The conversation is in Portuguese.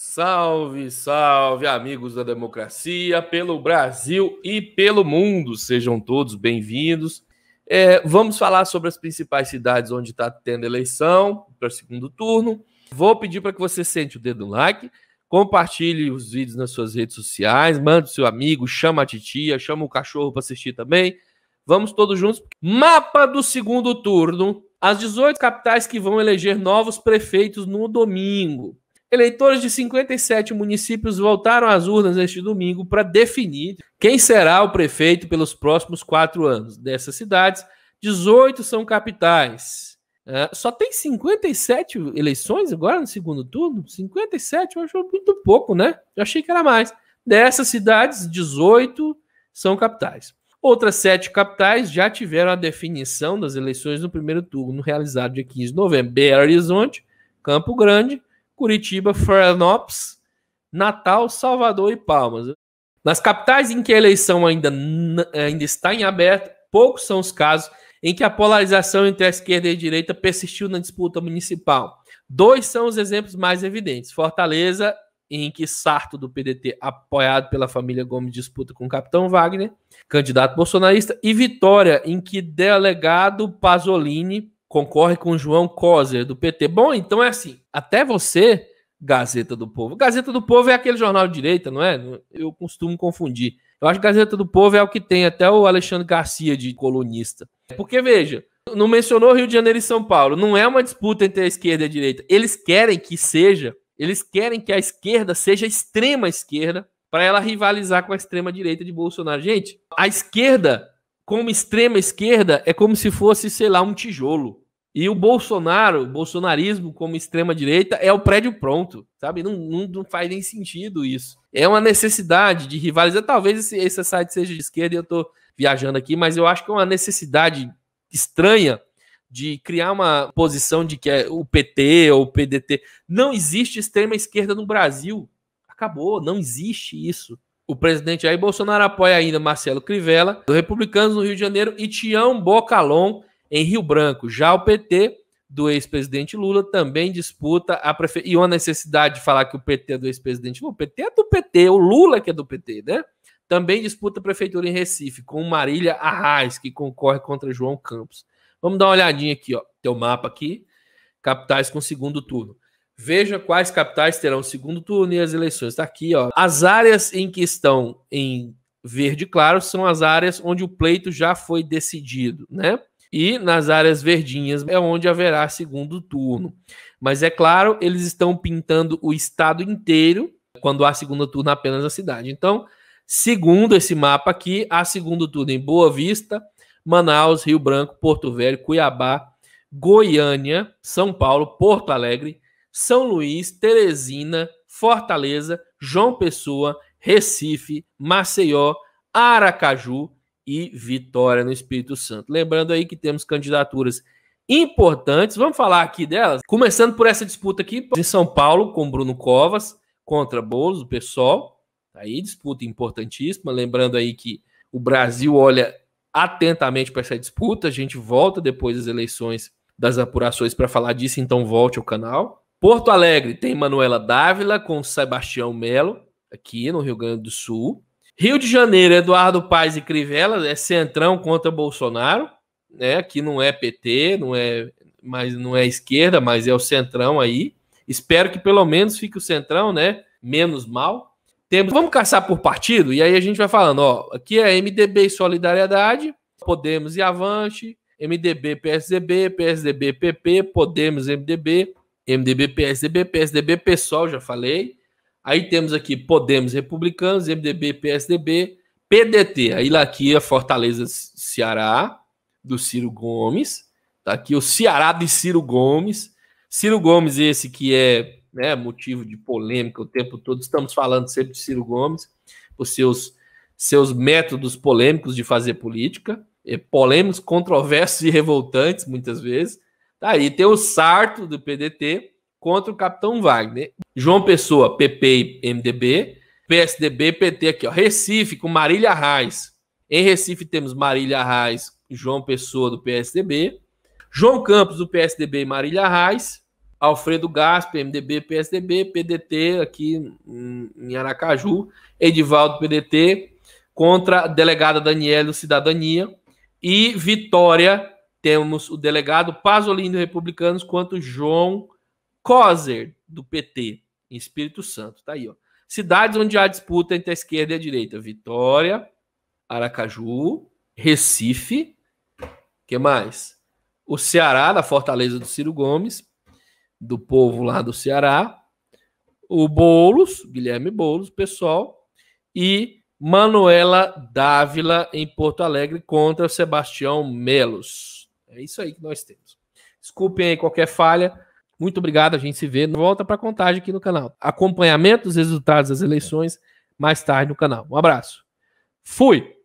Salve, salve, amigos da democracia, pelo Brasil e pelo mundo, sejam todos bem-vindos. É, vamos falar sobre as principais cidades onde está tendo eleição para o segundo turno. Vou pedir para que você sente o dedo no like, compartilhe os vídeos nas suas redes sociais, mande seu amigo, chama a titia, chama o cachorro para assistir também. Vamos todos juntos. Mapa do segundo turno: as 18 capitais que vão eleger novos prefeitos no domingo. Eleitores de 57 municípios voltaram às urnas este domingo para definir quem será o prefeito pelos próximos quatro anos. Dessas cidades, 18 são capitais. Uh, só tem 57 eleições agora no segundo turno? 57 eu acho muito pouco, né? Eu achei que era mais. Dessas cidades, 18 são capitais. Outras sete capitais já tiveram a definição das eleições no primeiro turno realizado dia 15 de novembro. Belo Horizonte, Campo Grande, Curitiba, Florianópolis, Natal, Salvador e Palmas. Nas capitais em que a eleição ainda, ainda está em aberto, poucos são os casos em que a polarização entre a esquerda e a direita persistiu na disputa municipal. Dois são os exemplos mais evidentes: Fortaleza, em que Sarto do PDT, apoiado pela família Gomes, disputa com o capitão Wagner, candidato bolsonarista, e Vitória, em que delegado Pasolini, concorre com o João Coser, do PT. Bom, então é assim, até você, Gazeta do Povo. Gazeta do Povo é aquele jornal de direita, não é? Eu costumo confundir. Eu acho que Gazeta do Povo é o que tem até o Alexandre Garcia de colunista. Porque, veja, não mencionou Rio de Janeiro e São Paulo. Não é uma disputa entre a esquerda e a direita. Eles querem que seja, eles querem que a esquerda seja a extrema esquerda para ela rivalizar com a extrema direita de Bolsonaro. Gente, a esquerda como extrema esquerda é como se fosse, sei lá, um tijolo. E o Bolsonaro, o bolsonarismo como extrema direita, é o prédio pronto, sabe? Não, não, não faz nem sentido isso. É uma necessidade de rivalizar. Talvez esse, esse site seja de esquerda e eu estou viajando aqui, mas eu acho que é uma necessidade estranha de criar uma posição de que é o PT ou o PDT. Não existe extrema esquerda no Brasil. Acabou, não existe isso. O presidente Jair Bolsonaro apoia ainda Marcelo Crivella, do Republicanos no Rio de Janeiro, e Tião Bocalon, em Rio Branco. Já o PT, do ex-presidente Lula, também disputa a prefeitura. E uma necessidade de falar que o PT é do ex-presidente Lula. O PT é do PT, é o Lula que é do PT, né? Também disputa a prefeitura em Recife, com Marília Arraes, que concorre contra João Campos. Vamos dar uma olhadinha aqui, ó. Tem o mapa aqui. Capitais com segundo turno. Veja quais capitais terão segundo turno e as eleições. Está aqui, ó. As áreas em que estão em verde claro são as áreas onde o pleito já foi decidido, né? E nas áreas verdinhas é onde haverá segundo turno. Mas é claro, eles estão pintando o estado inteiro quando há segundo turno apenas na cidade. Então, segundo esse mapa aqui, há segundo turno em Boa Vista, Manaus, Rio Branco, Porto Velho, Cuiabá, Goiânia, São Paulo, Porto Alegre, são Luís, Teresina, Fortaleza, João Pessoa, Recife, Maceió, Aracaju e Vitória no Espírito Santo. Lembrando aí que temos candidaturas importantes. Vamos falar aqui delas, começando por essa disputa aqui em São Paulo com Bruno Covas contra Boulos, o tá Aí disputa importantíssima, lembrando aí que o Brasil olha atentamente para essa disputa. A gente volta depois das eleições, das apurações para falar disso, então volte ao canal. Porto Alegre tem Manuela Dávila com Sebastião Melo, aqui no Rio Grande do Sul. Rio de Janeiro, Eduardo Paes e Crivella, é centrão contra Bolsonaro, né? Aqui não é PT, não é, mas não é esquerda, mas é o centrão aí. Espero que pelo menos fique o centrão, né? Menos mal. Temos, vamos caçar por partido e aí a gente vai falando, ó, aqui é MDB e Solidariedade, Podemos e Avante, MDB, PSDB, PSDB, PP, Podemos, MDB, MDB, PSDB, PSDB, PSOL, já falei. Aí temos aqui Podemos Republicanos, MDB, PSDB, PDT. Aí lá aqui a Fortaleza Ceará, do Ciro Gomes. Tá aqui o Ceará de Ciro Gomes. Ciro Gomes, esse que é né, motivo de polêmica o tempo todo, estamos falando sempre de Ciro Gomes, por seus, seus métodos polêmicos de fazer política, polêmicos, controversos e revoltantes, muitas vezes. Aí tá, tem o Sarto do PDT contra o Capitão Wagner. João Pessoa, PP e MDB. PSDB, PT aqui, ó. Recife com Marília Reis. Em Recife temos Marília Reis, João Pessoa do PSDB. João Campos do PSDB e Marília Reis. Alfredo Gasper, MDB, PSDB, PDT aqui em Aracaju, Edivaldo PDT contra a delegada Daniela Cidadania e Vitória temos o delegado Pasolini do Republicanos quanto João Coser do PT, em Espírito Santo. Tá aí, ó. Cidades onde há disputa entre a esquerda e a direita: Vitória, Aracaju, Recife, que mais? O Ceará, da Fortaleza do Ciro Gomes, do povo lá do Ceará, o Boulos, Guilherme Boulos, pessoal, e Manuela Dávila em Porto Alegre contra Sebastião Melos. É isso aí que nós temos. Desculpem aí qualquer falha. Muito obrigado, a gente se vê. Volta para contagem aqui no canal. Acompanhamento dos resultados das eleições mais tarde no canal. Um abraço. Fui!